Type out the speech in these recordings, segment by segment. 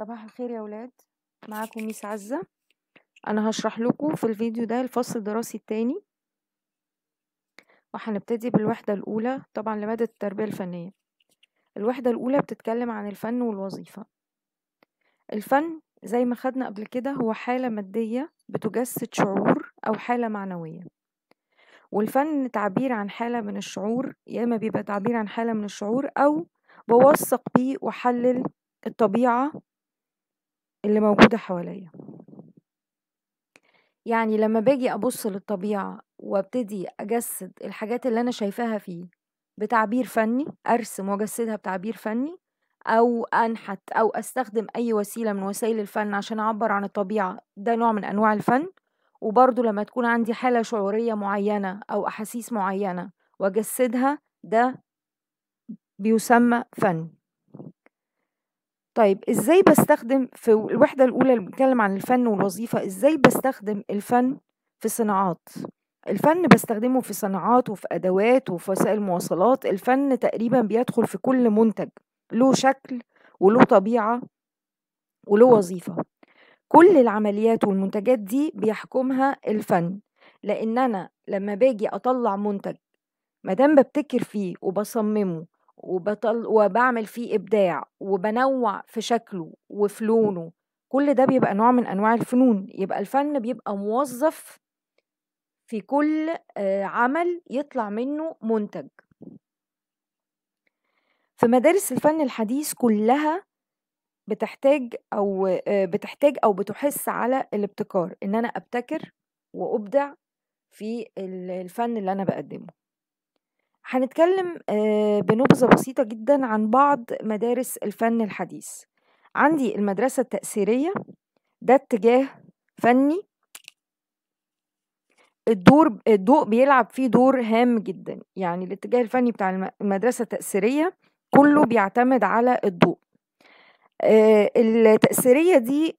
صباح الخير يا ولاد معاكم ميس عزة أنا هشرح لكم في الفيديو ده الفصل الدراسي التاني وهنبتدي بالوحدة الأولى طبعا لمادة التربية الفنية الوحدة الأولى بتتكلم عن الفن والوظيفة الفن زي ما خدنا قبل كده هو حالة مادية بتجسد شعور أو حالة معنوية والفن تعبير عن حالة من الشعور يا إما بيبقى تعبير عن حالة من الشعور أو بوثق بيه وأحلل الطبيعة اللي موجودة حواليا يعني لما باجي أبص للطبيعة وابتدي أجسد الحاجات اللي أنا شايفاها فيه بتعبير فني أرسم وأجسدها بتعبير فني أو أنحت أو أستخدم أي وسيلة من وسائل الفن عشان أعبر عن الطبيعة ده نوع من أنواع الفن وبرضه لما تكون عندي حالة شعورية معينة أو أحاسيس معينة وأجسدها ده بيسمى فن طيب ازاي بستخدم في الوحدة الأولى اللي بنتكلم عن الفن والوظيفة ازاي بستخدم الفن في صناعات الفن بستخدمه في صناعات وفي أدوات وفي وسائل مواصلات الفن تقريبا بيدخل في كل منتج له شكل وله طبيعة وله وظيفة كل العمليات والمنتجات دي بيحكمها الفن لأن أنا لما باجي أطلع منتج مادام ببتكر فيه وبصممه وبطل وبعمل فيه ابداع وبنوع في شكله وفي لونه كل ده بيبقى نوع من انواع الفنون يبقى الفن بيبقى موظف في كل آه، عمل يطلع منه منتج في مدارس الفن الحديث كلها بتحتاج او آه، بتحتاج او بتحس على الابتكار ان انا ابتكر وابدع في الفن اللي انا بقدمه هنتكلم آه، بنبذة بسيطة جدا عن بعض مدارس الفن الحديث عندي المدرسة التأثيرية ده اتجاه فني الدور الضوء بيلعب فيه دور هام جدا يعني الاتجاه الفني بتاع المدرسة التأثيرية كله بيعتمد على الضوء آه، التأثيرية دي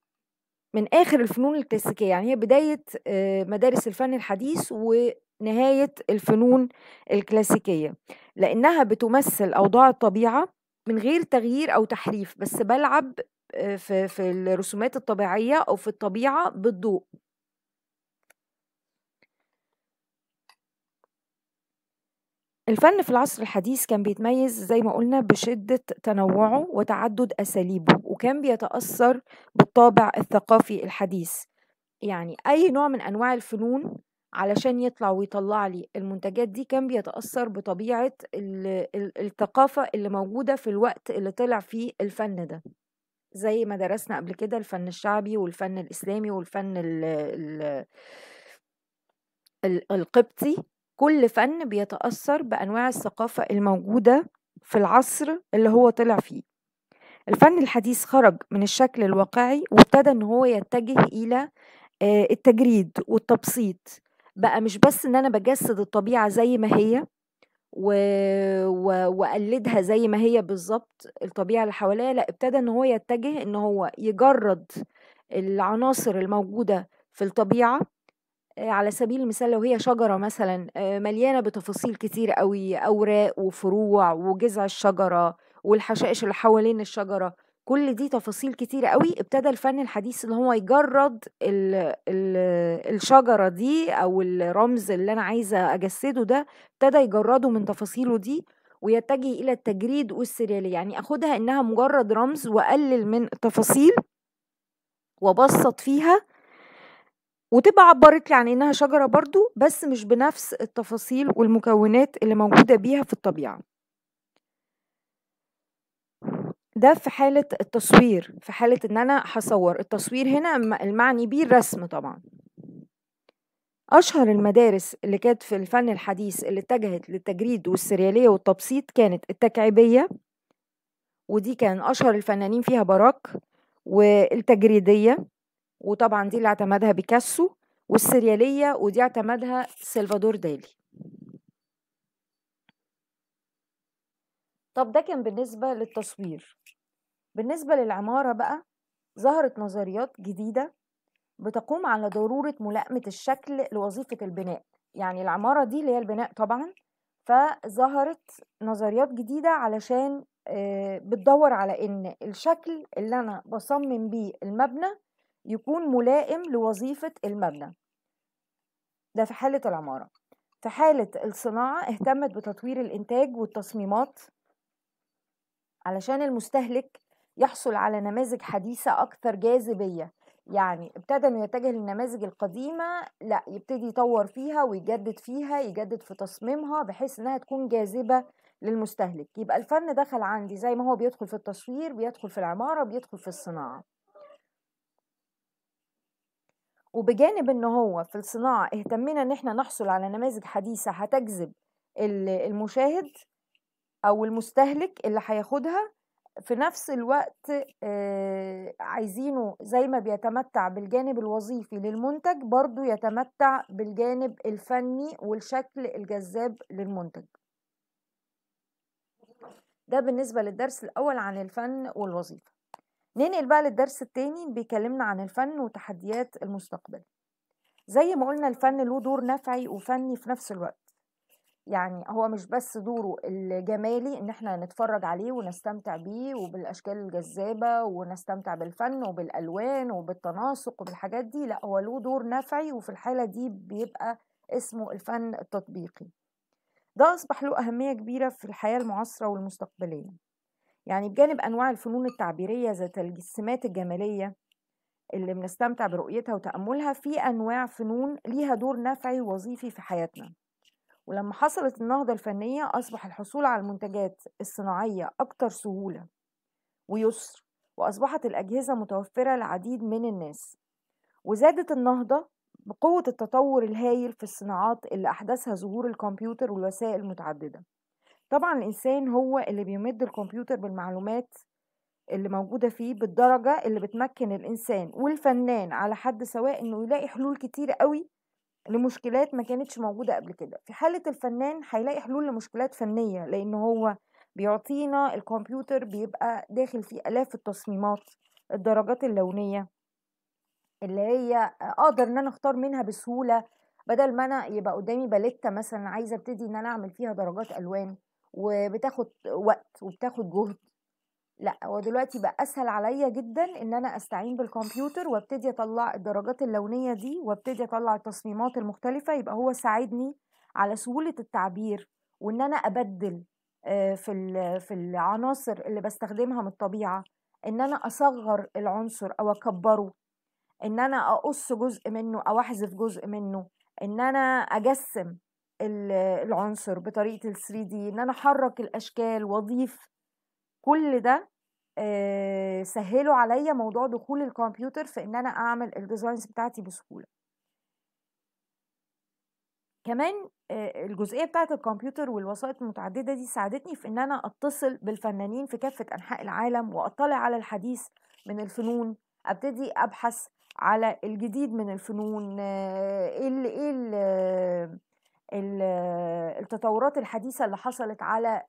من آخر الفنون الكلاسيكية يعني هي بداية آه، مدارس الفن الحديث و نهاية الفنون الكلاسيكية لأنها بتمثل أوضاع الطبيعة من غير تغيير أو تحريف بس بلعب آه، في, في الرسومات الطبيعية أو في الطبيعة بالضوء الفن في العصر الحديث كان بيتميز زي ما قلنا بشدة تنوعه وتعدد أساليبه وكان بيتأثر بالطابع الثقافي الحديث يعني أي نوع من أنواع الفنون علشان يطلع ويطلع لي المنتجات دي كان بيتأثر بطبيعة الثقافة اللي موجودة في الوقت اللي طلع فيه الفن ده زي ما درسنا قبل كده الفن الشعبي والفن الإسلامي والفن ال ال القبطي كل فن بيتأثر بأنواع الثقافة الموجودة في العصر اللي هو طلع فيه الفن الحديث خرج من الشكل الواقعي وابتدى ان هو يتجه الى آه، التجريد والتبسيط بقى مش بس ان انا بجسد الطبيعه زي ما هي و... و... واقلدها زي ما هي بالظبط الطبيعه اللي حواليا لا ابتدى ان هو يتجه ان هو يجرد العناصر الموجوده في الطبيعه آه، على سبيل المثال لو هي شجره مثلا آه، مليانه بتفاصيل كتير قوي اوراق وفروع وجذع الشجره والحشائش اللي حوالين الشجره كل دي تفاصيل كتيرة قوي ابتدى الفن الحديث ان هو يجرد ال الـ الشجرة دي او الرمز اللي انا عايزة اجسده ده ابتدى يجرده من تفاصيله دي ويتجه الى التجريد والسريالية يعني اخدها انها مجرد رمز واقلل من التفاصيل وابسط فيها وتبقى عبرت لي عن انها شجرة برضو بس مش بنفس التفاصيل والمكونات اللي موجودة بيها في الطبيعة ده في حالة التصوير في حالة ان انا هصور التصوير هنا المعني بيه الرسم طبعا أشهر المدارس اللي كانت في الفن الحديث اللي اتجهت للتجريد والسريالية والتبسيط كانت التكعيبية ودي كان أشهر الفنانين فيها باراك والتجريدية وطبعا دي اللي اعتمدها بيكاسو والسريالية ودي اعتمدها سلفادور دالي طب ده كان بالنسبة للتصوير بالنسبة للعمارة بقى ظهرت نظريات جديدة بتقوم على ضرورة ملائمة الشكل لوظيفة البناء يعني العمارة دي اللي هي البناء طبعا فظهرت نظريات جديدة علشان آه، بتدور على ان الشكل اللي انا بصمم بيه المبنى يكون ملائم لوظيفة المبنى ده في حالة العمارة في حالة الصناعة اهتمت بتطوير الإنتاج والتصميمات علشان المستهلك يحصل على نماذج حديثة أكثر جاذبية يعني ابتدى انه يتجه للنماذج القديمه لا يبتدي يطور فيها ويجدد فيها يجدد في تصميمها بحيث انها تكون جاذبه للمستهلك يبقى الفن دخل عندي زي ما هو بيدخل في التصوير بيدخل في العماره بيدخل في الصناعه وبجانب ان هو في الصناعه اهتمينا ان احنا نحصل على نماذج حديثه هتجذب المشاهد او المستهلك اللي هياخدها في نفس الوقت عايزينه زي ما بيتمتع بالجانب الوظيفي للمنتج برضو يتمتع بالجانب الفني والشكل الجذاب للمنتج ده بالنسبة للدرس الأول عن الفن والوظيفة ننقل بقى للدرس التاني بيكلمنا عن الفن وتحديات المستقبل زي ما قلنا الفن له دور نفعي وفني في نفس الوقت يعني هو مش بس دوره الجمالي ان احنا نتفرج عليه ونستمتع بيه وبالاشكال الجذابه ونستمتع بالفن وبالالوان وبالتناسق وبالحاجات دي لا هو له دور نفعي وفي الحاله دي بيبقى اسمه الفن التطبيقي ده اصبح له اهميه كبيره في الحياه المعاصره والمستقبليه يعني بجانب انواع الفنون التعبيريه ذات الجسمات الجماليه اللي بنستمتع برؤيتها وتاملها في انواع فنون ليها دور نفعي وظيفي في حياتنا ولما حصلت النهضة الفنية أصبح الحصول على المنتجات الصناعية أكثر سهولة ويسر وأصبحت الأجهزة متوفرة لعديد من الناس وزادت النهضة بقوة التطور الهائل في الصناعات اللي أحدثها ظهور الكمبيوتر والوسائل المتعددة طبعا الإنسان هو اللي بيمد الكمبيوتر بالمعلومات اللي موجودة فيه بالدرجة اللي بتمكن الإنسان والفنان على حد سواء إنه يلاقي حلول كتير قوي لمشكلات ما كانتش موجودة قبل كده في حالة الفنان هيلاقي حلول لمشكلات فنية لأن هو بيعطينا الكمبيوتر بيبقى داخل فيه آلاف التصميمات الدرجات اللونية اللي هي أقدر إن أنا أختار منها بسهولة بدل ما أنا يبقى قدامي باليتة مثلا عايزة أبتدي إن أنا أعمل فيها درجات ألوان وبتاخد وقت وبتاخد جهد لا هو دلوقتي بقى اسهل عليا جدا ان انا استعين بالكمبيوتر وابتدي اطلع الدرجات اللونيه دي وابتدي اطلع التصميمات المختلفه يبقى هو ساعدني على سهوله التعبير وان انا ابدل في في العناصر اللي بستخدمها من الطبيعه ان انا اصغر العنصر او اكبره ان انا اقص جزء منه او احذف جزء منه ان انا اجسم العنصر بطريقه ال 3 دي ان انا احرك الاشكال واضيف كل ده آه، سهلوا عليا موضوع دخول الكمبيوتر في ان انا اعمل الديزاينز بتاعتي بسهوله كمان آه، الجزئيه بتاعه الكمبيوتر والوسائط المتعدده دي ساعدتني في ان انا اتصل بالفنانين في كافه انحاء العالم واطلع على الحديث من الفنون ابتدي ابحث على الجديد من الفنون ايه ايه التطورات الحديثه اللي حصلت على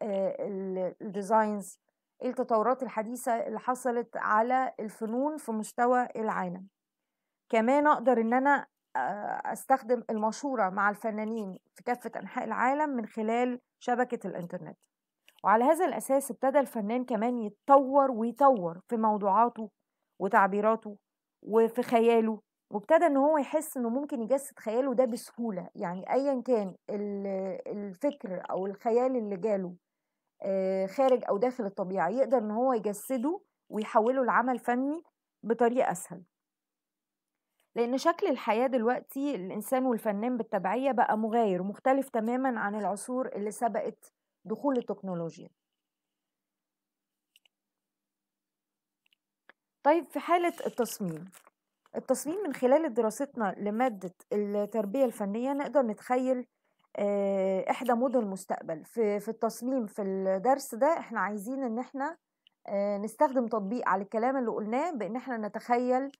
الديزاينز إيه التطورات الحديثة اللي حصلت على الفنون في مستوى العالم كمان أقدر إن أنا أستخدم المشورة مع الفنانين في كافة أنحاء العالم من خلال شبكة الإنترنت وعلى هذا الأساس ابتدى الفنان كمان يتطور ويطور في موضوعاته وتعبيراته وفي خياله وابتدى ان هو يحس انه ممكن يجسد خياله ده بسهوله يعني ايا كان الفكر او الخيال اللي جاله آه، خارج او داخل الطبيعه يقدر ان هو يجسده ويحوله لعمل فني بطريقه اسهل لان شكل الحياه دلوقتي الانسان والفنان بالتبعيه بقى مغاير مختلف تماما عن العصور اللي سبقت دخول التكنولوجيا طيب في حالة التصميم التصميم من خلال دراستنا لمادة التربية الفنية نقدر نتخيل آه، احدى مدن المستقبل في في التصميم في الدرس ده احنا عايزين ان احنا آه، نستخدم تطبيق على الكلام اللي قلناه بان احنا نتخيل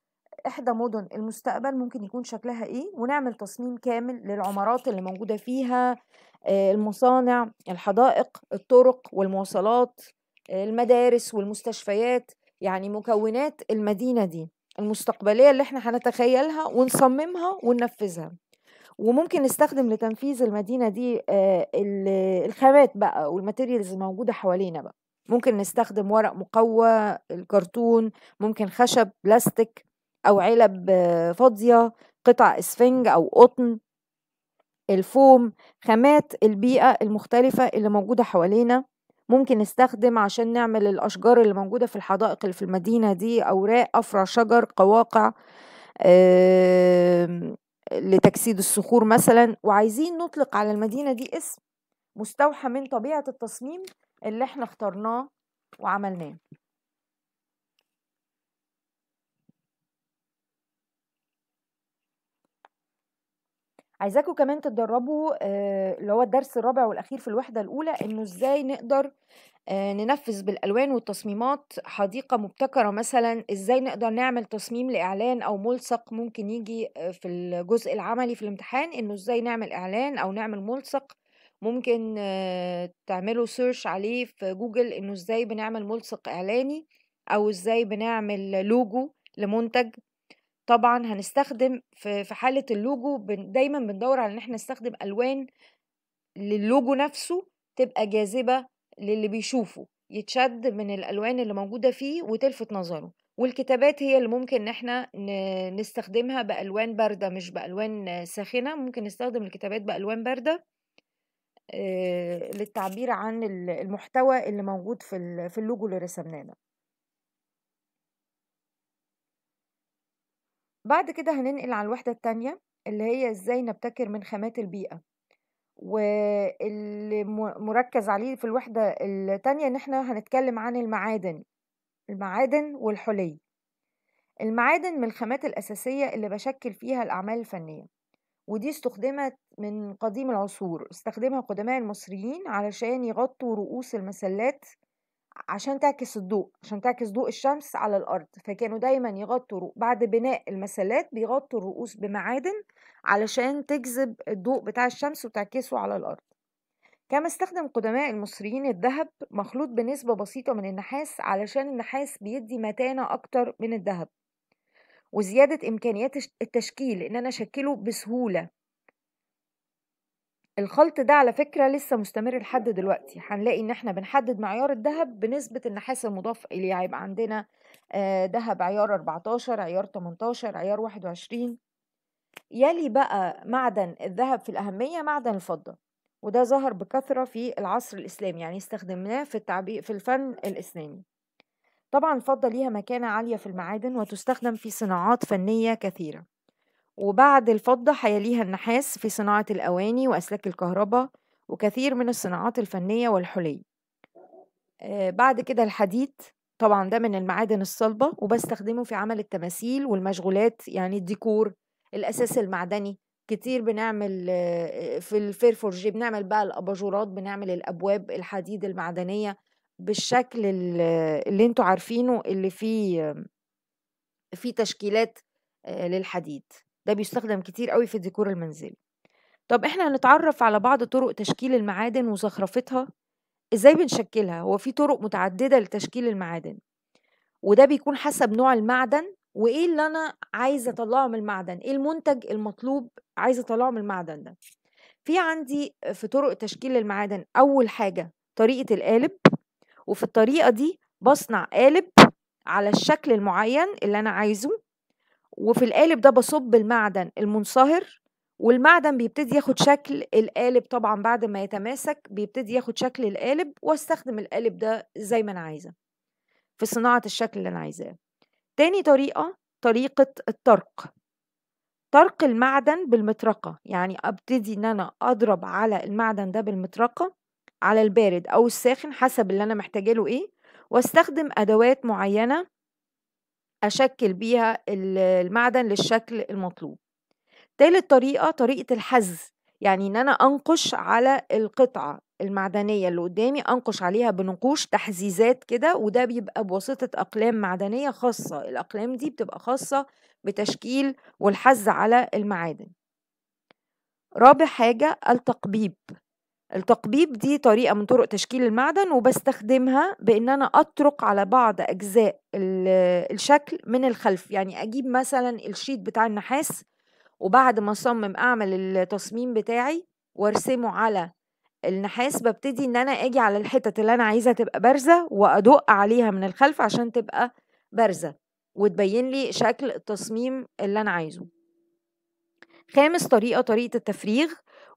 احدى مدن المستقبل ممكن يكون شكلها ايه ونعمل تصميم كامل للعمارات اللي موجوده فيها آه، المصانع الحدائق الطرق والمواصلات المدارس والمستشفيات يعني مكونات المدينه دي المستقبليه اللي احنا هنتخيلها ونصممها وننفذها وممكن نستخدم لتنفيذ المدينه دي آه، الخامات بقى والماتيريالز الموجوده حوالينا بقى ممكن نستخدم ورق مقوى الكرتون ممكن خشب بلاستيك او علب آه، فاضيه قطع اسفنج او قطن الفوم خامات البيئه المختلفه اللي موجوده حوالينا ممكن نستخدم عشان نعمل الاشجار اللي موجوده في الحدائق اللي في المدينه دي اوراق افرع شجر قواقع لتجسيد الصخور مثلا وعايزين نطلق على المدينة دي اسم مستوحى من طبيعة التصميم اللي احنا اخترناه وعملناه عايزاكم كمان تتدربوا آه، اللي هو الدرس الرابع والاخير في الوحده الاولى انه ازاي نقدر آه، ننفذ بالالوان والتصميمات حديقه مبتكره مثلا ازاي نقدر نعمل تصميم لاعلان او ملصق ممكن يجي آه، في الجزء العملي في الامتحان انه ازاي نعمل اعلان او نعمل ملصق ممكن آه، تعملوا سيرش عليه في جوجل انه ازاي بنعمل ملصق اعلاني او ازاي بنعمل لوجو لمنتج طبعا هنستخدم في حاله اللوجو دايما بندور على ان احنا نستخدم الوان للوجو نفسه تبقى جاذبه للي بيشوفه يتشد من الالوان اللي موجوده فيه وتلفت نظره والكتابات هي اللي ممكن ان احنا نستخدمها بالوان بارده مش بالوان ساخنه ممكن نستخدم الكتابات بالوان بارده آه، للتعبير عن المحتوى اللي موجود في في اللوجو اللي رسمناه ده بعد كده هننقل على الوحده الثانيه اللي هي ازاي نبتكر من خامات البيئه واللي مركز عليه في الوحدة التانية إن إحنا هنتكلم عن المعادن المعادن والحلي المعادن من الخامات الأساسية اللي بشكل فيها الأعمال الفنية ودي استخدمت من قديم العصور استخدمها قدماء المصريين علشان يغطوا رؤوس المسلات عشان تعكس الضوء عشان تعكس ضوء الشمس على الأرض فكانوا دايما يغطوا رؤ... بعد بناء المسلات بيغطوا الرؤوس بمعادن علشان تجذب الضوء بتاع الشمس وتعكسه على الأرض كما استخدم قدماء المصريين الذهب مخلوط بنسبة بسيطة من النحاس علشان النحاس بيدي متانة أكتر من الذهب وزيادة إمكانيات التشكيل إن أنا أشكله بسهولة الخلط ده على فكرة لسه مستمر لحد دلوقتي هنلاقي ان احنا بنحدد معيار الذهب بنسبة النحاس المضاف اليه هيبقى عندنا آه، ذهب عيار 14 عيار 18 عيار 21 يلي بقى معدن الذهب في الأهمية معدن الفضة وده ظهر بكثرة في العصر الإسلامي يعني استخدمناه في التعبئة في الفن الإسلامي طبعا الفضة ليها مكانة عالية في المعادن وتستخدم في صناعات فنية كثيرة وبعد الفضة هيليها النحاس في صناعة الأواني وأسلاك الكهرباء وكثير من الصناعات الفنية والحلي آه، بعد كده الحديد طبعا ده من المعادن الصلبة وبستخدمه في عمل التماثيل والمشغولات يعني الديكور الأساس المعدني كتير بنعمل آه، آه، في الفيرفورجي بنعمل بقى الأباجورات بنعمل الأبواب الحديد المعدنية بالشكل اللي انتوا عارفينه اللي فيه في تشكيلات للحديد ده بيستخدم كتير قوي في الديكور المنزلي طب احنا هنتعرف على بعض طرق تشكيل المعادن وزخرفتها ازاي بنشكلها هو في طرق متعدده لتشكيل المعادن وده بيكون حسب نوع المعدن وايه اللي انا عايزه اطلعه من المعدن ايه المنتج المطلوب عايزه اطلعه من المعدن ده في عندي في طرق تشكيل المعادن اول حاجه طريقه القالب وفي الطريقه دي بصنع قالب على الشكل المعين اللي انا عايزه وفي القالب ده بصب المعدن المنصهر والمعدن بيبتدي ياخد شكل القالب طبعا بعد ما يتماسك بيبتدي ياخد شكل القالب واستخدم القالب ده زي ما انا عايزه في صناعه الشكل اللي انا عايزاه تاني طريقه طريقه الطرق طرق المعدن بالمطرقه يعني ابتدي ان انا اضرب على المعدن ده بالمطرقه على البارد او الساخن حسب اللي انا محتاجه له ايه واستخدم ادوات معينه أشكل بيها المعدن للشكل المطلوب تالت طريقة طريقة الحز يعني إن أنا أنقش على القطعة المعدنية اللي قدامي أنقش عليها بنقوش تحزيزات كده وده بيبقى بواسطة أقلام معدنية خاصة الأقلام دي بتبقى خاصة بتشكيل والحز على المعادن رابع حاجة التقبيب التقبيب دي طريقة من طرق تشكيل المعدن وبستخدمها بإن أنا أطرق على بعض أجزاء الشكل من الخلف يعني أجيب مثلا الشيت بتاع النحاس وبعد ما أصمم أعمل التصميم بتاعي وأرسمه على النحاس ببتدي إن أنا أجي على الحتت اللي أنا عايزة تبقى بارزة وأدق عليها من الخلف عشان تبقى بارزة وتبين لي شكل التصميم اللي أنا عايزه خامس طريقة طريقة التفريغ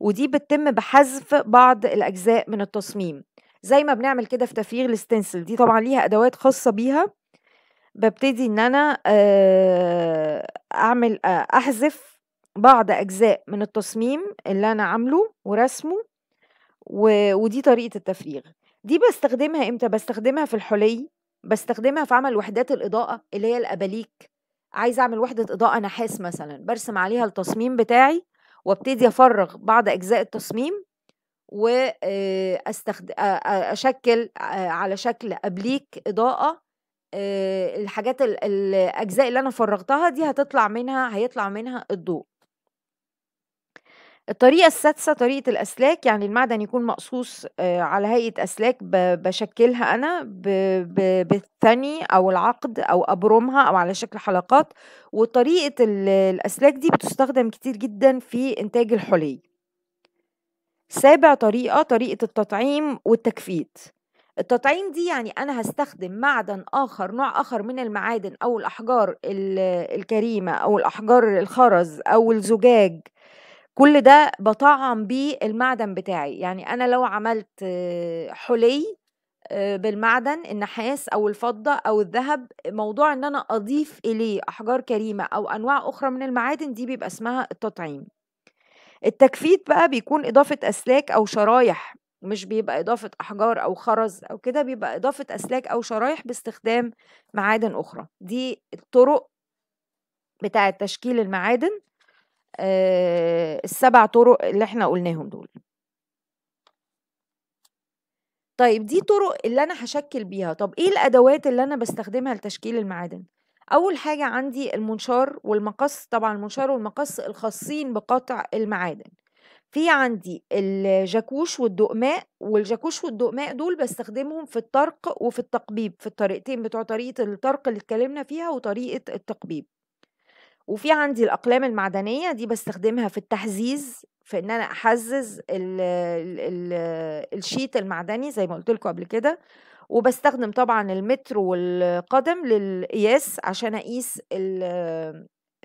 ودي بتتم بحذف بعض الأجزاء من التصميم زي ما بنعمل كده في تفريغ الستنسل دي طبعا ليها أدوات خاصة بيها ببتدي إن أنا آه، أعمل آه، أحذف بعض أجزاء من التصميم اللي أنا عامله ورسمه ودي طريقة التفريغ دي بستخدمها امتى بستخدمها في الحلي بستخدمها في عمل وحدات الإضاءة اللي هي الأباليك عايزة أعمل وحدة إضاءة نحاس مثلا برسم عليها التصميم بتاعي وابتدي افرغ بعض اجزاء التصميم واشكل آه، آه، على شكل ابليك اضاءه آه، الحاجات الاجزاء اللي انا فرغتها دي هتطلع منها هيطلع منها الضوء الطريقة السادسة طريقة الأسلاك يعني المعدن يكون مقصوص آه، على هيئة أسلاك بشكلها أنا بالثني أو العقد أو أبرمها أو على شكل حلقات وطريقة الأسلاك دي بتستخدم كتير جدا في إنتاج الحلي سابع طريقة طريقة التطعيم والتكفيت التطعيم دي يعني أنا هستخدم معدن آخر نوع آخر من المعادن أو الأحجار الكريمة أو الأحجار الخرز أو الزجاج كل ده بطعم بيه المعدن بتاعي يعني انا لو عملت حلي آه، بالمعدن النحاس او الفضه او الذهب موضوع ان انا اضيف اليه احجار كريمه او انواع اخرى من المعادن دي بيبقى اسمها التطعيم التكفيت بقى بيكون اضافه اسلاك او شرايح مش بيبقى اضافه احجار او خرز او كده بيبقى اضافه اسلاك او شرايح باستخدام معادن اخرى دي الطرق بتاعه تشكيل المعادن آه، السبع طرق اللي احنا قلناهم دول طيب دي طرق اللي انا هشكل بيها طب ايه الادوات اللي انا بستخدمها لتشكيل المعادن اول حاجه عندي المنشار والمقص طبعا المنشار والمقص الخاصين بقطع المعادن في عندي الجاكوش والدقماء والجاكوش والدقماء دول بستخدمهم في الطرق وفي التقبيب في الطريقتين بتوع طريقه الطرق اللي اتكلمنا فيها وطريقه التقبيب وفي عندي الاقلام المعدنيه دي بستخدمها في التحزيز في ان انا احزز ال الـ الـ الشيت المعدني زي ما قلت لكم قبل كده وبستخدم طبعا المتر والقدم للقياس عشان اقيس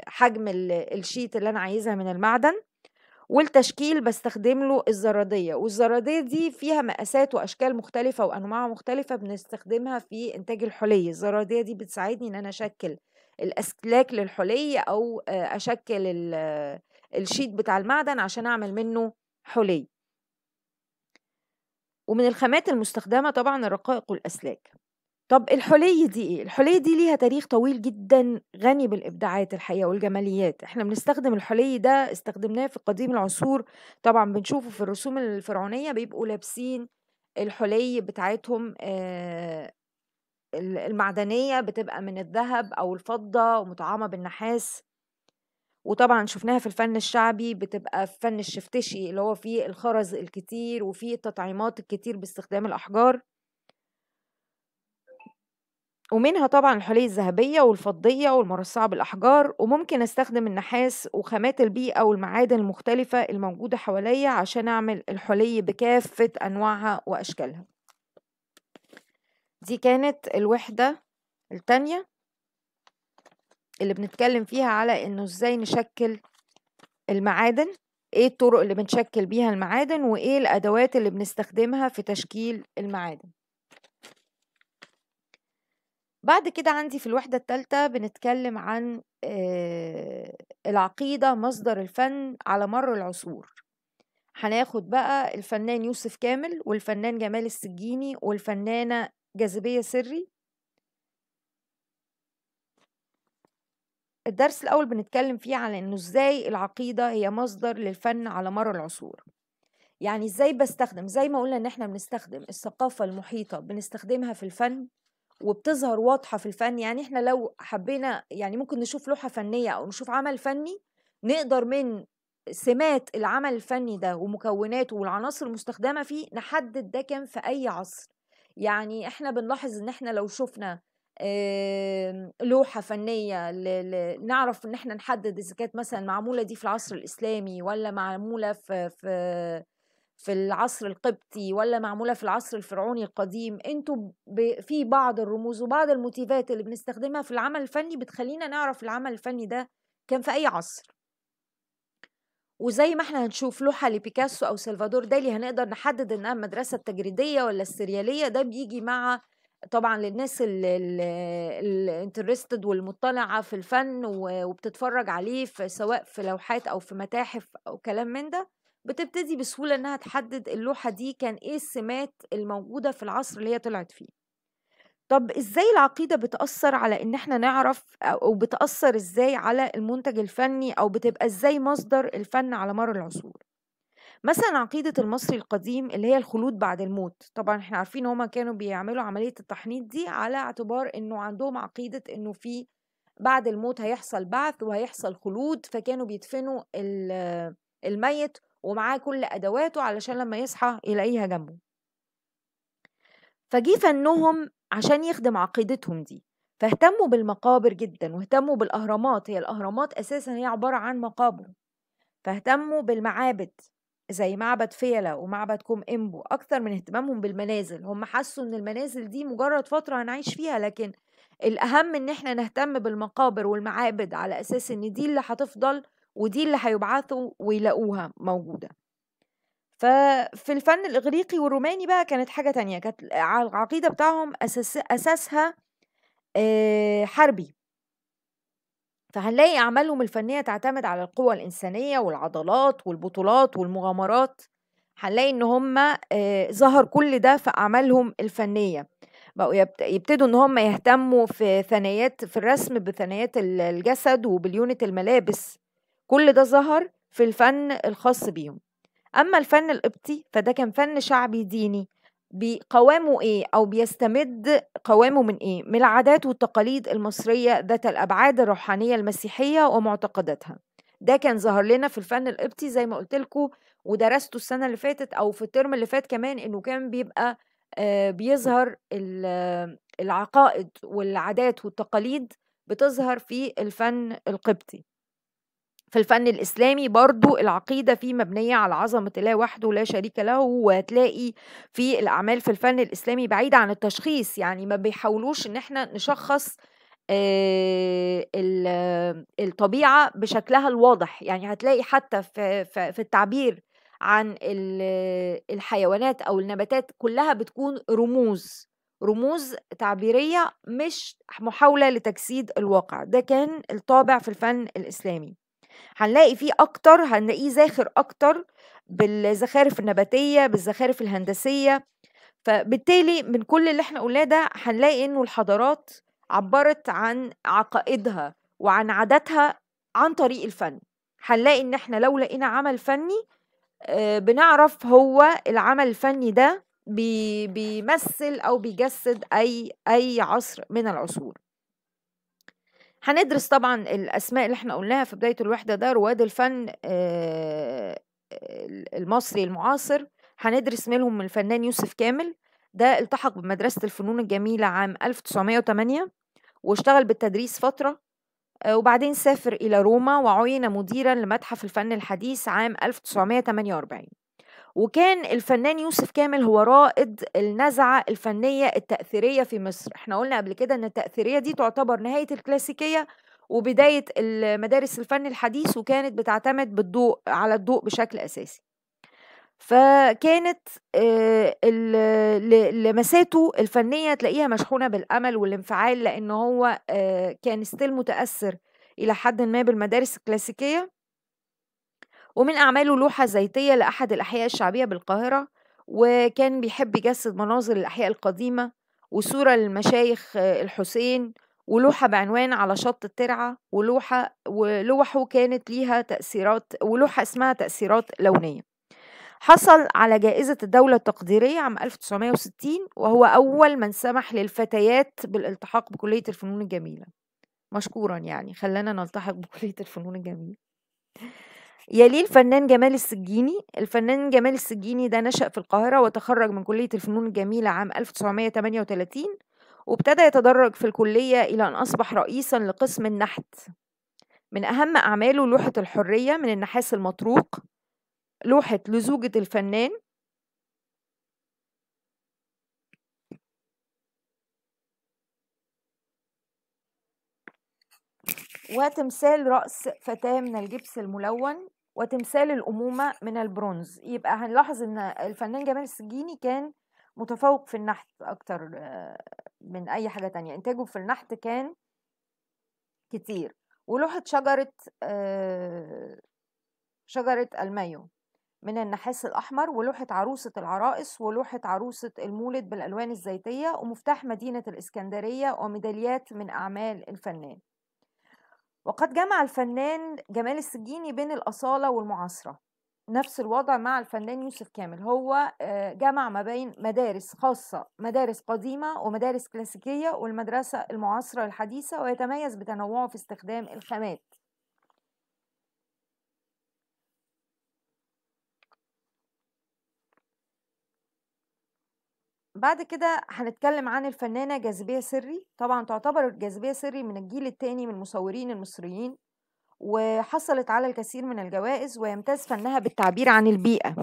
حجم الشيت اللي انا عايزها من المعدن والتشكيل بستخدم له الزراديه والزراديه دي فيها مقاسات واشكال مختلفه وانواع مختلفه بنستخدمها في انتاج الحلي الزراديه دي بتساعدني ان انا اشكل الاسلاك للحلي او آه، اشكل الشيت بتاع المعدن عشان اعمل منه حلي ومن الخامات المستخدمه طبعا الرقائق والاسلاك طب الحلي دي ايه الحلي دي ليها تاريخ طويل جدا غني بالابداعات الحقيقه والجماليات احنا بنستخدم الحلي ده استخدمناه في قديم العصور طبعا بنشوفه في الرسوم الفرعونيه بيبقوا لابسين الحلي بتاعتهم آه، المعدنية بتبقى من الذهب أو الفضة ومطعمة بالنحاس وطبعا شفناها في الفن الشعبي بتبقى في فن الشفتشي اللي هو فيه الخرز الكتير وفيه التطعيمات الكتير باستخدام الأحجار ومنها طبعا الحلي الذهبية والفضية والمرصعة بالأحجار وممكن استخدم النحاس وخامات البيئة والمعادن المختلفة الموجودة حواليا عشان أعمل الحلي بكافة أنواعها وأشكالها دي كانت الوحدة التانية اللي بنتكلم فيها على انه ازاي نشكل المعادن ايه الطرق اللي بنشكل بيها المعادن وايه الادوات اللي بنستخدمها في تشكيل المعادن بعد كده عندي في الوحدة التالتة بنتكلم عن آه، العقيدة مصدر الفن على مر العصور هناخد بقى الفنان يوسف كامل والفنان جمال السجيني والفنانة جاذبية سري الدرس الأول بنتكلم فيه على إنه إزاي العقيدة هي مصدر للفن على مر العصور يعني إزاي بستخدم زي ما قلنا إن إحنا بنستخدم الثقافة المحيطة بنستخدمها في الفن وبتظهر واضحة في الفن يعني إحنا لو حبينا يعني ممكن نشوف لوحة فنية أو نشوف عمل فني نقدر من سمات العمل الفني ده ومكوناته والعناصر المستخدمة فيه نحدد ده كان في أي عصر يعني احنا بنلاحظ ان احنا لو شفنا آمم، لوحة فنية نعرف ان احنا نحدد اذا كانت مثلا معمولة دي في العصر الاسلامي ولا معمولة في في في العصر القبطي ولا معمولة في العصر الفرعوني القديم انتوا في بعض الرموز وبعض الموتيفات اللي بنستخدمها في العمل الفني بتخلينا نعرف العمل الفني ده كان في اي عصر وزي ما احنا هنشوف لوحه لبيكاسو او سلفادور دالي هنقدر نحدد انها المدرسه التجريديه ولا السرياليه ده بيجي مع طبعا للناس الانترستد والمطلعه في الفن وبتتفرج عليه في سواء في لوحات او في متاحف او كلام من ده بتبتدي بسهوله انها تحدد اللوحه دي كان ايه السمات الموجوده في العصر اللي هي طلعت فيه طب ازاي العقيده بتاثر على ان احنا نعرف او بتاثر ازاي على المنتج الفني او بتبقى ازاي مصدر الفن على مر العصور مثلا عقيده المصري القديم اللي هي الخلود بعد الموت طبعا احنا عارفين هما كانوا بيعملوا عمليه التحنيط دي على اعتبار انه عندهم عقيده انه في بعد الموت هيحصل بعث وهيحصل خلود فكانوا بيدفنوا الميت ومعاه كل ادواته علشان لما يصحى يلاقيها جنبه فجي فنهم عشان يخدم عقيدتهم دي فاهتموا بالمقابر جدا واهتموا بالأهرامات هي الأهرامات أساسا هي عبارة عن مقابر فاهتموا بالمعابد زي معبد فيلا ومعبد كوم إمبو اكثر من اهتمامهم بالمنازل هم حسوا إن المنازل دي مجرد فترة هنعيش فيها لكن الأهم إن إحنا نهتم بالمقابر والمعابد على أساس إن دي اللي هتفضل ودي اللي هيبعثوا ويلاقوها موجودة ففي الفن الإغريقي والروماني بقى كانت حاجة تانية كانت العقيدة بتاعهم أساس أساسها حربي فهنلاقي أعمالهم الفنية تعتمد على القوة الإنسانية والعضلات والبطولات والمغامرات هنلاقي إن هم ظهر كل ده في أعمالهم الفنية بقوا يبتدوا ان هم يهتموا في ثنايات في الرسم بثنايات الجسد وبليونة الملابس كل ده ظهر في الفن الخاص بيهم أما الفن القبطي فده كان فن شعبي ديني بقوامه ايه او بيستمد قوامه من ايه من العادات والتقاليد المصريه ذات الابعاد الروحانيه المسيحيه ومعتقداتها ده كان ظهر لنا في الفن القبطي زي ما قلت لكم ودرسته السنه اللي فاتت او في الترم اللي فات كمان انه كان بيبقى آه، بيظهر العقائد والعادات والتقاليد بتظهر في الفن القبطي في الفن الإسلامي برضو العقيدة فيه مبنية على عظمة الله وحده لا شريك له وهتلاقي في الأعمال في الفن الإسلامي بعيدة عن التشخيص يعني ما بيحاولوش إن احنا نشخص آه، الطبيعة بشكلها الواضح يعني هتلاقي حتى في, في التعبير عن الحيوانات أو النباتات كلها بتكون رموز رموز تعبيرية مش محاولة لتجسيد الواقع ده كان الطابع في الفن الإسلامي هنلاقي فيه اكتر هنلاقيه زاخر اكتر بالزخارف النباتيه بالزخارف الهندسيه فبالتالي من كل اللي احنا قلناه ده هنلاقي انه الحضارات عبرت عن عقائدها وعن عاداتها عن طريق الفن هنلاقي ان احنا لو لقينا عمل فني آه، بنعرف هو العمل الفني ده بيمثل او بيجسد اي اي عصر من العصور هندرس طبعا الاسماء اللي احنا قلناها في بدايه الوحده ده رواد الفن آه، المصري المعاصر هندرس منهم الفنان يوسف كامل ده التحق بمدرسه الفنون الجميله عام 1908 واشتغل بالتدريس فتره آه، وبعدين سافر الى روما وعين مديرا لمتحف الفن الحديث عام 1948 وكان الفنان يوسف كامل هو رائد النزعة الفنية التأثيرية في مصر احنا قلنا قبل كده ان التأثيرية دي تعتبر نهاية الكلاسيكية وبداية المدارس الفن الحديث وكانت بتعتمد بالضوء على الضوء بشكل أساسي فكانت آه، لمساته الفنية تلاقيها مشحونة بالأمل والانفعال لأن هو آه، كان ستيل متأثر إلى حد ما بالمدارس الكلاسيكية ومن أعماله لوحة زيتية لأحد الأحياء الشعبية بالقاهرة وكان بيحب يجسد مناظر الأحياء القديمة وصورة للمشايخ آه، الحسين ولوحة بعنوان على شط الترعة ولوحة ولوحه كانت ليها تأثيرات ولوحة اسمها تأثيرات لونية حصل على جائزة الدولة التقديرية عام 1960 وهو أول من سمح للفتيات بالالتحاق بكلية الفنون الجميلة مشكورا يعني خلانا نلتحق بكلية الفنون الجميلة يليه الفنان جمال السجيني الفنان جمال السجيني ده نشأ في القاهرة وتخرج من كلية الفنون الجميلة عام 1938 وابتدى يتدرج في الكلية إلى أن أصبح رئيسا لقسم النحت من أهم أعماله لوحة الحرية من النحاس المطروق لوحة لزوجة الفنان وتمثال رأس فتاة من الجبس الملون وتمثال الأمومة من البرونز يبقى هنلاحظ إن الفنان جمال السجيني كان متفوق في النحت أكتر آه، من أي حاجة تانية إنتاجه في النحت كان كتير ولوحة شجرة آه، شجرة المايو من النحاس الأحمر ولوحة عروسة العرائس ولوحة عروسة المولد بالألوان الزيتية ومفتاح مدينة الإسكندرية وميداليات من أعمال الفنان وقد جمع الفنان جمال السجيني بين الأصالة والمعاصرة نفس الوضع مع الفنان يوسف كامل هو آه، جمع ما بين مدارس خاصة مدارس قديمة ومدارس كلاسيكية والمدرسة المعاصرة الحديثة ويتميز بتنوعه في استخدام الخامات بعد كده هنتكلم عن الفنانة جاذبية سري طبعا تعتبر جاذبية سري من الجيل التاني من المصورين المصريين وحصلت على الكثير من الجوائز ويمتاز فنها بالتعبير عن البيئة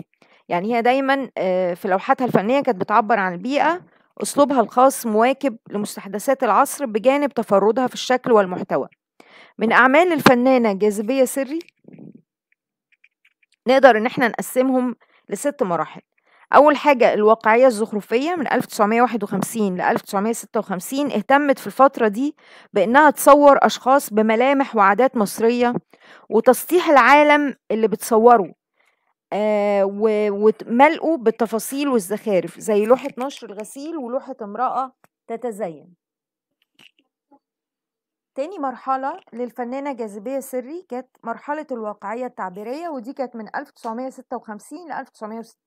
يعني هي دايما آه، في لوحاتها الفنية كانت بتعبر عن البيئة أسلوبها الخاص مواكب لمستحدثات العصر بجانب تفردها في الشكل والمحتوى من أعمال الفنانة جاذبية سري نقدر إن احنا نقسمهم لست مراحل أول حاجة الواقعية الزخرفية من 1951 ل 1956 اهتمت في الفترة دي بأنها تصور أشخاص بملامح وعادات مصرية وتسطيح العالم اللي بتصوره آه وملئه بالتفاصيل والزخارف زي لوحة نشر الغسيل ولوحة امرأة تتزين تاني مرحلة للفنانة جاذبية سري كانت مرحلة الواقعية التعبيرية ودي كانت من 1956 ل 1960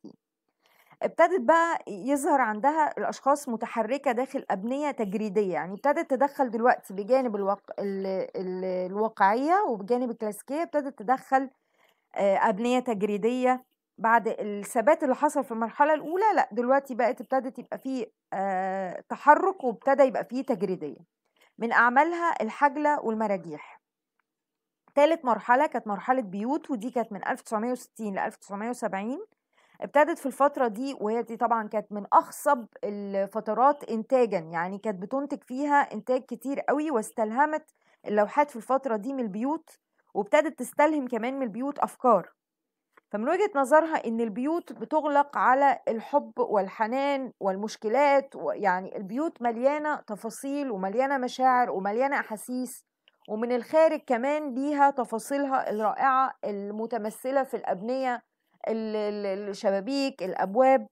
ابتدت بقى يظهر عندها الاشخاص متحركه داخل ابنيه تجريديه يعني ابتدت تدخل دلوقتي بجانب الواقع الواقعيه وبجانب الكلاسيكيه ابتدت تدخل آه، ابنيه تجريديه بعد الثبات اللي حصل في المرحله الاولى لا دلوقتي بقت ابتدت يبقى فيه آه، تحرك وابتدى يبقى فيه تجريديه من اعمالها الحجله والمراجيح ثالث مرحله كانت مرحله بيوت ودي كانت من 1960 ل 1970 ابتدت في الفترة دي وهي دي طبعا كانت من أخصب الفترات إنتاجا يعني كانت بتنتج فيها إنتاج كتير قوي واستلهمت اللوحات في الفترة دي من البيوت وابتدت تستلهم كمان من البيوت أفكار فمن وجهة نظرها إن البيوت بتغلق على الحب والحنان والمشكلات يعني البيوت مليانة تفاصيل ومليانة مشاعر ومليانة أحاسيس ومن الخارج كمان ليها تفاصيلها الرائعة المتمثلة في الأبنية الشبابيك الابواب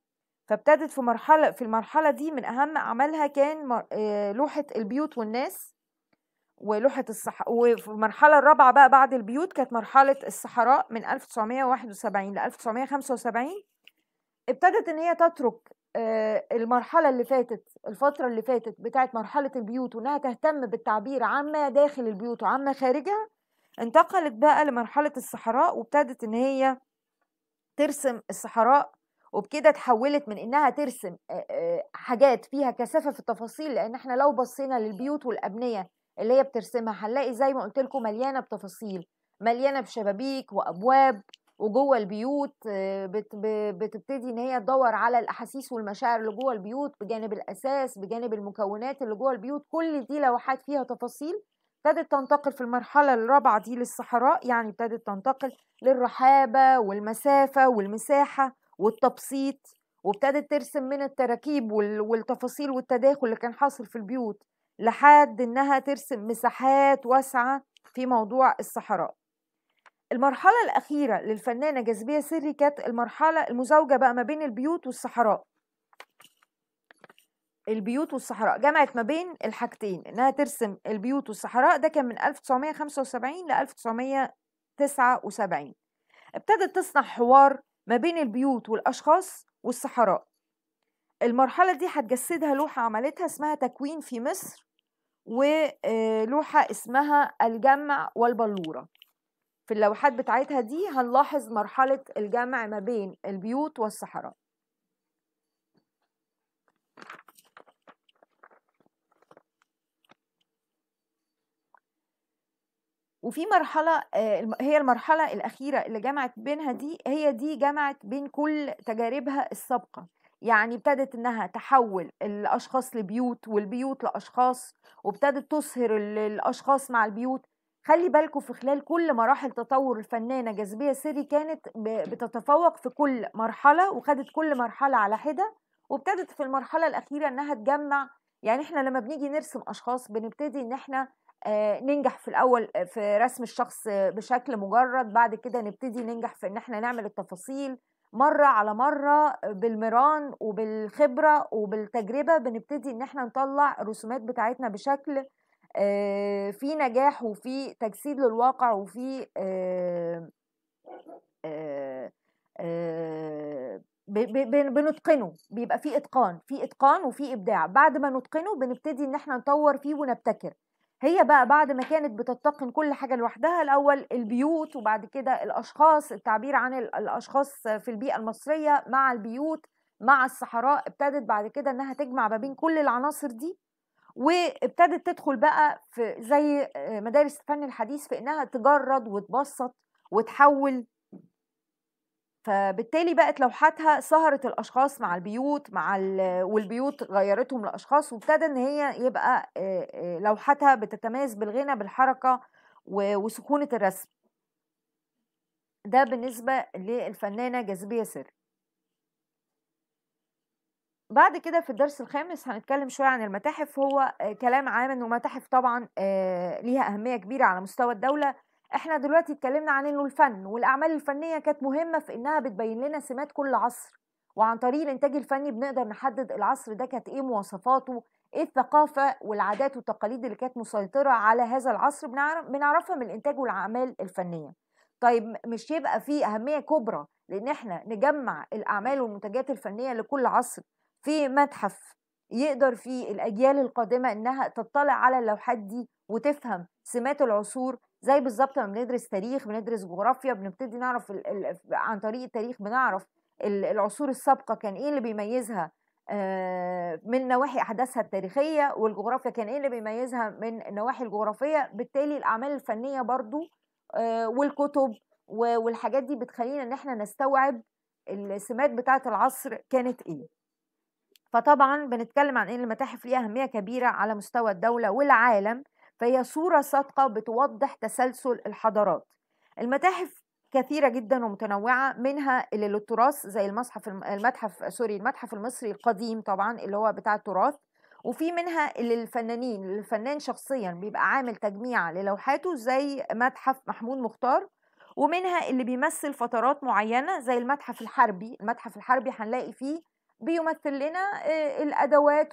فابتدت في مرحله في المرحله دي من اهم اعمالها كان آه، لوحه البيوت والناس ولوحه الصح وفي المرحله الرابعه بقى بعد البيوت كانت مرحله الصحراء من 1971 ل 1975 ابتدت ان هي تترك آه، المرحله اللي فاتت الفتره اللي فاتت بتاعت مرحله البيوت وانها تهتم بالتعبير عما داخل البيوت وعما خارجها انتقلت بقى لمرحله الصحراء وابتدت ان هي ترسم الصحراء وبكده اتحولت من انها ترسم حاجات فيها كثافه في التفاصيل لان احنا لو بصينا للبيوت والابنيه اللي هي بترسمها هنلاقي زي ما قلت لكم مليانه بتفاصيل مليانه بشبابيك وابواب وجوه البيوت بتبتدي ان هي تدور على الاحاسيس والمشاعر اللي جوه البيوت بجانب الاساس بجانب المكونات اللي جوه البيوت كل دي لوحات فيها تفاصيل ابتدت تنتقل في المرحلة الرابعة دي للصحراء يعني ابتدت تنتقل للرحابة والمسافة والمساحة والتبسيط وابتدت ترسم من التراكيب والتفاصيل والتداخل اللي كان حاصل في البيوت لحد انها ترسم مساحات واسعة في موضوع الصحراء المرحلة الأخيرة للفنانة جاذبية سري كانت المرحلة المزاوجة بقى ما بين البيوت والصحراء البيوت والصحراء جمعت ما بين الحاجتين انها ترسم البيوت والصحراء ده كان من 1975 ل 1979 ابتدت تصنع حوار ما بين البيوت والاشخاص والصحراء المرحله دي هتجسدها لوحه عملتها اسمها تكوين في مصر ولوحه اسمها الجمع والبلوره في اللوحات بتاعتها دي هنلاحظ مرحله الجمع ما بين البيوت والصحراء وفي مرحله آه، هي المرحله الاخيره اللي جمعت بينها دي هي دي جمعت بين كل تجاربها السابقه يعني ابتدت انها تحول الاشخاص لبيوت والبيوت لاشخاص وابتدت تصهر الاشخاص مع البيوت خلي بالكم في خلال كل مراحل تطور الفنانه جاذبيه سيري كانت بتتفوق في كل مرحله وخدت كل مرحله على حده وابتدت في المرحله الاخيره انها تجمع يعني احنا لما بنيجي نرسم اشخاص بنبتدي ان احنا آه، ننجح في الاول آه، في رسم الشخص بشكل مجرد بعد كده نبتدي ننجح في ان احنا نعمل التفاصيل مره على مره بالمران وبالخبره وبالتجربه بنبتدي ان احنا نطلع الرسومات بتاعتنا بشكل آه، في نجاح وفي تجسيد للواقع وفي بنتقنه بيبقى في اتقان في اتقان وفي ابداع بعد ما نتقنه بنبتدي ان احنا نطور فيه ونبتكر هي بقى بعد ما كانت بتتقن كل حاجة لوحدها الأول البيوت وبعد كده الأشخاص التعبير عن الأشخاص في البيئة المصرية مع البيوت مع الصحراء ابتدت بعد كده إنها تجمع ما بين كل العناصر دي وابتدت تدخل بقى في زي آه، مدارس الفن الحديث في إنها تجرد وتبسط وتحول فبالتالي بقت لوحاتها سهرت الاشخاص مع البيوت مع والبيوت غيرتهم لاشخاص وابتدى ان هي يبقى لوحاتها بتتميز بالغنى بالحركه وسخونه الرسم ده بالنسبه للفنانه جاذبيه سر بعد كده في الدرس الخامس هنتكلم شويه عن المتاحف هو كلام عام ان المتاحف طبعا ليها اهميه كبيره على مستوى الدوله احنا دلوقتي اتكلمنا عن انه الفن والاعمال الفنيه كانت مهمه في انها بتبين لنا سمات كل عصر وعن طريق الانتاج الفني بنقدر نحدد العصر ده كانت ايه مواصفاته ايه الثقافه والعادات والتقاليد اللي كانت مسيطره على هذا العصر بنعرفها من الانتاج والاعمال الفنيه طيب مش يبقى في اهميه كبرى لان احنا نجمع الاعمال والمنتجات الفنيه لكل عصر في متحف يقدر فيه الاجيال القادمه انها تطلع على اللوحات دي وتفهم سمات العصور زي بالظبط لما بندرس تاريخ بندرس جغرافيا بنبتدي نعرف الـ الـ عن طريق التاريخ بنعرف العصور السابقه كان ايه اللي بيميزها آه، من نواحي احداثها التاريخيه والجغرافيا كان ايه اللي بيميزها من النواحي الجغرافيه بالتالي الاعمال الفنيه برضو آه، والكتب والحاجات دي بتخلينا ان احنا نستوعب السمات بتاعه العصر كانت ايه فطبعا بنتكلم عن ان إيه، المتاحف ليها اهميه كبيره على مستوى الدوله والعالم فهي صورة صادقة بتوضح تسلسل الحضارات المتاحف كثيرة جدا ومتنوعة منها اللي للتراث زي المصحف المتحف سوري المتحف المصري القديم طبعا اللي هو بتاع التراث وفي منها اللي للفنانين الفنان شخصيا بيبقى عامل تجميع للوحاته زي متحف محمود مختار ومنها اللي بيمثل فترات معينة زي المتحف الحربي المتحف الحربي هنلاقي فيه بيمثل لنا آه، الادوات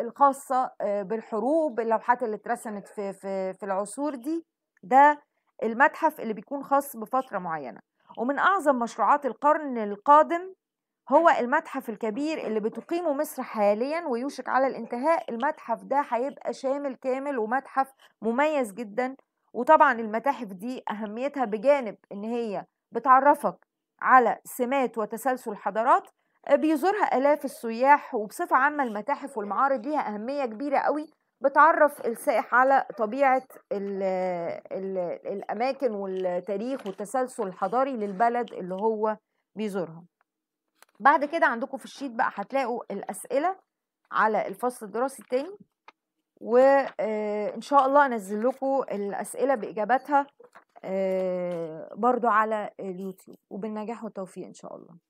الخاصه آه، بالحروب اللوحات اللي اترسمت في في في العصور دي ده المتحف اللي بيكون خاص بفتره معينه ومن اعظم مشروعات القرن القادم هو المتحف الكبير اللي بتقيمه مصر حاليا ويوشك على الانتهاء المتحف ده هيبقى شامل كامل ومتحف مميز جدا وطبعا المتاحف دي اهميتها بجانب ان هي بتعرفك على سمات وتسلسل حضارات آه، بيزورها آلاف السياح وبصفة عامة المتاحف والمعارض ليها أهمية كبيرة قوي بتعرف السائح على طبيعة الـ الـ الأماكن والتاريخ والتسلسل الحضاري للبلد اللي هو بيزورها بعد كده عندكم في الشيت بقى هتلاقوا الأسئلة على الفصل الدراسي التاني وإن آه، شاء الله أنزل لكم الأسئلة بإجاباتها آه، برضو على اليوتيوب وبالنجاح والتوفيق إن شاء الله